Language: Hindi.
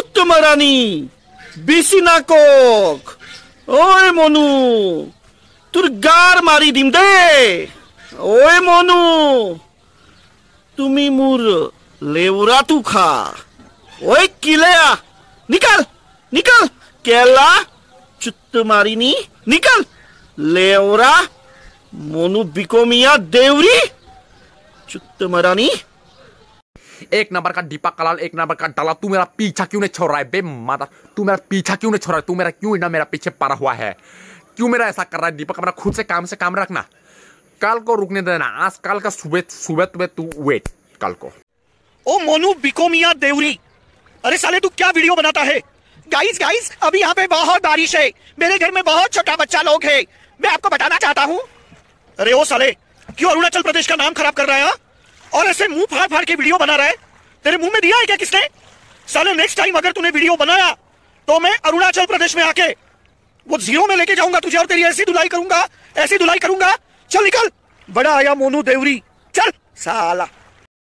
পুরুষোত্তমা রানী বেশি কক ওই মনু তোর গার মারি দিম দে ওই মনু তুমি মোর লেউরা তু খা ওই কিলেয়া নিকাল নিকাল কেলা চুত্ত মারিনি নিকাল লেওরা মনু বিকমিয়া দেউরি চুত্ত মারানি एक नंबर का दीपक कलाल एक नंबर का डाला तू मेरा पीछा क्यों नहीं छोड़ रहा है बे माता तू मेरा पीछा क्यों नहीं छोड़ रहा है तू मेरा क्यों इना मेरा पीछे पड़ा हुआ है क्यों मेरा ऐसा कर रहा है दीपक अपना खुद से काम से काम रखना कल को रुकने देना आज कल का सुबह सुबह तुम्हें तो तू वेट कल को ओ मोनू बिको मिया देवरी अरे साले तू क्या वीडियो बनाता है गाइस गाइस अभी यहाँ पे बहुत बारिश है मेरे घर में बहुत छोटा बच्चा लोग है मैं आपको बताना चाहता हूँ अरे ओ साले क्यों अरुणाचल प्रदेश का नाम खराब कर रहा है हाँ? और ऐसे मुंह फाड़ फाड़ के वीडियो बना रहा है तेरे मुंह में दिया है क्या किसने साले नेक्स्ट टाइम अगर तूने वीडियो बनाया तो मैं अरुणाचल प्रदेश में आके वो जीरो में लेके जाऊंगा तुझे और तेरी ऐसी धुलाई करूंगा ऐसी धुलाई करूंगा चल निकल बड़ा आया मोनू देवरी चल साला